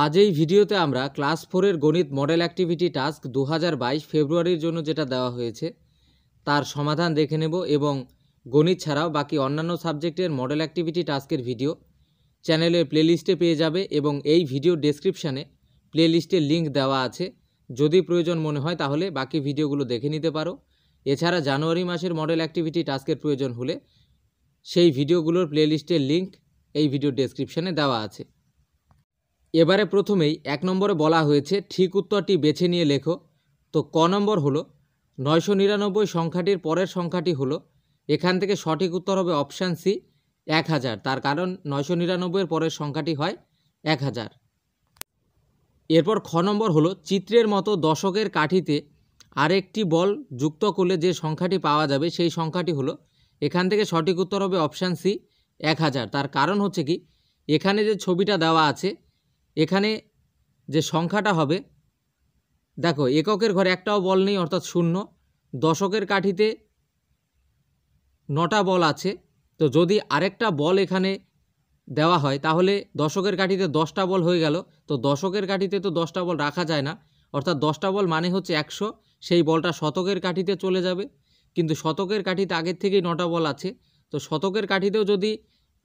আজ এই ভিডিওতে আমরা ক্লাস ফোরের গণিত মডেল অ্যাক্টিভিটি টাস্ক দু ফেব্রুয়ারির জন্য যেটা দেওয়া হয়েছে তার সমাধান দেখে নেব এবং গণিত ছাড়াও বাকি অন্যান্য সাবজেক্টের মডেল অ্যাক্টিভিটি টাস্কের ভিডিও চ্যানেলের প্লেলিস্টে পেয়ে যাবে এবং এই ভিডিও ডেসক্রিপশানে প্লেলিস্টের লিঙ্ক দেওয়া আছে যদি প্রয়োজন মনে হয় তাহলে বাকি ভিডিওগুলো দেখে নিতে পারো এছাড়া জানুয়ারি মাসের মডেল অ্যাক্টিভিটি টাস্কের প্রয়োজন হলে সেই ভিডিওগুলোর প্লেলিস্টের লিঙ্ক এই ভিডিও ডেসক্রিপশানে দেওয়া আছে এবারে প্রথমেই এক নম্বরে বলা হয়েছে ঠিক উত্তরটি বেছে নিয়ে লেখো তো ক নম্বর হলো নয়শো নিরানব্বই সংখ্যাটির পরের সংখ্যাটি হলো এখান থেকে সঠিক উত্তর হবে অপশান সি এক হাজার তার কারণ নয়শো নিরানব্বইয়ের পরের সংখ্যাটি হয় এক হাজার এরপর খ নম্বর হলো চিত্রের মতো দশকের কাঠিতে আরেকটি বল যুক্ত করলে যে সংখ্যাটি পাওয়া যাবে সেই সংখ্যাটি হলো এখান থেকে সঠিক উত্তর হবে অপশান সি এক হাজার তার কারণ হচ্ছে কি এখানে যে ছবিটা দেওয়া আছে এখানে যে সংখ্যাটা হবে দেখো এককের ঘরে একটাও বল নেই অর্থাৎ শূন্য দশকের কাঠিতে নটা বল আছে তো যদি আরেকটা বল এখানে দেওয়া হয় তাহলে দশকের কাঠিতে দশটা বল হয়ে গেল তো দশকের কাঠিতে তো দশটা বল রাখা যায় না অর্থাৎ দশটা বল মানে হচ্ছে একশো সেই বলটা শতকের কাঠিতে চলে যাবে কিন্তু শতকের কাঠিতে আগের থেকেই নটা বল আছে তো শতকের কাঠিতেও যদি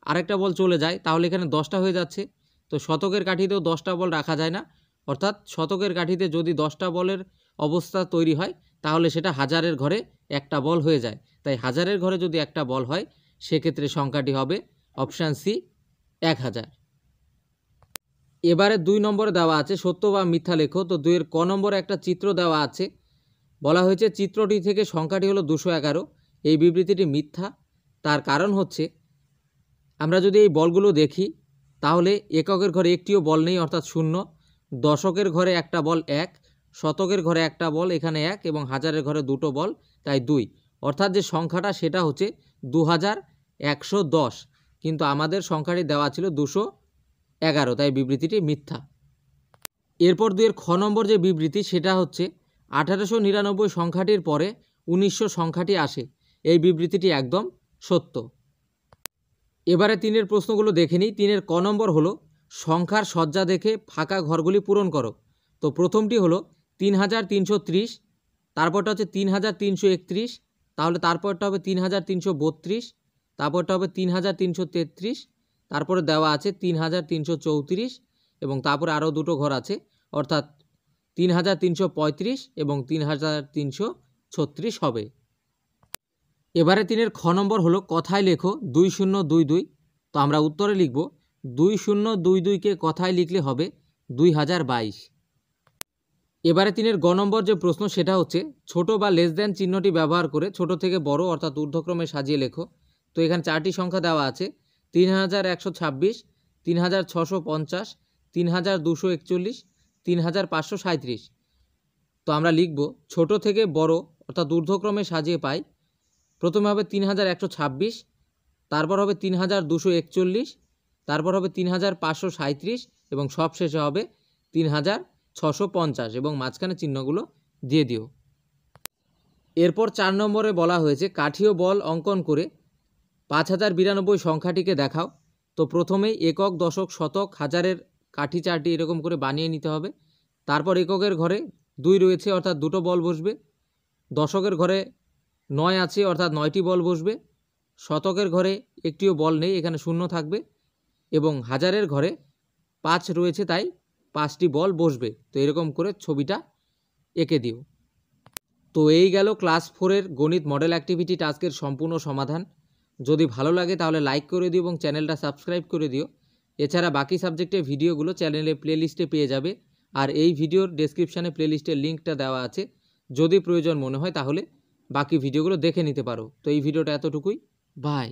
আরেকটা বল চলে যায় তাহলে এখানে দশটা হয়ে যাচ্ছে তো শতকের কাঠিতেও দশটা বল রাখা যায় না অর্থাৎ শতকের কাঠিতে যদি দশটা বলের অবস্থা তৈরি হয় তাহলে সেটা হাজারের ঘরে একটা বল হয়ে যায় তাই হাজারের ঘরে যদি একটা বল হয় সেক্ষেত্রে সংখ্যাটি হবে অপশান সি এক হাজার এবারে দুই নম্বরে দেওয়া আছে সত্য বা মিথ্যা লেখো তো দুইয়ের ক নম্বরে একটা চিত্র দেওয়া আছে বলা হয়েছে চিত্রটি থেকে সংখ্যাটি হলো দুশো এগারো এই বিবৃতিটি মিথ্যা তার কারণ হচ্ছে আমরা যদি এই বলগুলো দেখি তাহলে এককের ঘরে একটিও বল নেই অর্থাৎ শূন্য দশকের ঘরে একটা বল এক শতকের ঘরে একটা বল এখানে এক এবং হাজারের ঘরে দুটো বল তাই দুই অর্থাৎ যে সংখ্যাটা সেটা হচ্ছে দু হাজার একশো দশ কিন্তু আমাদের সংখ্যাটি দেওয়া ছিল দুশো এগারো তাই বিবৃতিটি মিথ্যা এরপর দুয়ের খ নম্বর যে বিবৃতি সেটা হচ্ছে আঠারোশো নিরানব্বই সংখ্যাটির পরে উনিশশো সংখ্যাটি আসে এই বিবৃতিটি একদম সত্য এবারে তিনের প্রশ্নগুলো দেখে নিই তিনের ক নম্বর হলো সংখ্যার সজ্জা দেখে ফাঁকা ঘরগুলি পূরণ করো তো প্রথমটি হলো তিন হাজার তিনশো ত্রিশ তারপরটা হচ্ছে তিন হাজার তিনশো একত্রিশ তাহলে তারপরটা হবে তিন হাজার তিনশো বত্রিশ তারপরটা হবে তিন হাজার তিনশো তেত্রিশ তারপরে দেওয়া আছে তিন হাজার তিনশো চৌত্রিশ এবং তারপরে আরও দুটো ঘর আছে অর্থাৎ তিন হাজার তিনশো পঁয়ত্রিশ এবং তিন হাজার তিনশো ছত্রিশ হবে এবারে তিনের খ নম্বর হলো কথায় লেখো দুই শূন্য দুই দুই তো আমরা উত্তরে লিখব দুই শূন্য দুই দুইকে কথায় লিখলে হবে দুই হাজার বাইশ এবারে তিনের গ নম্বর যে প্রশ্ন সেটা হচ্ছে ছোট বা লেস দেন চিহ্নটি ব্যবহার করে ছোট থেকে বড় অর্থাৎ ঊর্ধ্বক্রমে সাজিয়ে লেখো তো এখানে চারটি সংখ্যা দেওয়া আছে তিন হাজার একশো ছাব্বিশ তিন হাজার ছশো পঞ্চাশ তিন হাজার দুশো একচল্লিশ তিন হাজার পাঁচশো সাঁত্রিশ তো আমরা লিখব ছোট থেকে বড় অর্থাৎ ঊর্ধ্বক্রমে সাজিয়ে পাই প্রথমে হবে তিন হাজার একশো ছাব্বিশ তারপর হবে তিন হাজার দুশো একচল্লিশ তারপর হবে তিন হাজার পাঁচশো সাঁত্রিশ এবং সবশেষে হবে তিন হাজার ছশো পঞ্চাশ এবং মাঝখানে চিহ্নগুলো দিয়ে দিও এরপর চার নম্বরে বলা হয়েছে কাঠীয় বল অঙ্কন করে পাঁচ হাজার বিরানব্বই সংখ্যাটিকে দেখাও তো প্রথমেই একক দশক শতক হাজারের কাঠি চারটি এরকম করে বানিয়ে নিতে হবে তারপর এককের ঘরে দুই রয়েছে অর্থাৎ দুটো বল বসবে দশকের ঘরে নয় আছে অর্থাৎ নয়টি বল বসবে শতকের ঘরে একটিও বল নেই এখানে শূন্য থাকবে এবং হাজারের ঘরে পাঁচ রয়েছে তাই পাঁচটি বল বসবে তো এরকম করে ছবিটা এঁকে দিও তো এই গেল ক্লাস ফোরের গণিত মডেল অ্যাক্টিভিটি টাস্কের সম্পূর্ণ সমাধান যদি ভালো লাগে তাহলে লাইক করে দিও এবং চ্যানেলটা সাবস্ক্রাইব করে দিও এছাড়া বাকি সাবজেক্টের ভিডিওগুলো চ্যানেলে প্লেলিস্টে পেয়ে যাবে আর এই ভিডিওর ডেসক্রিপশানে প্লেলিস্টের লিঙ্কটা দেওয়া আছে যদি প্রয়োজন মনে হয় তাহলে বাকি ভিডিওগুলো দেখে নিতে পারো তো এই ভিডিওটা এতটুকুই বাই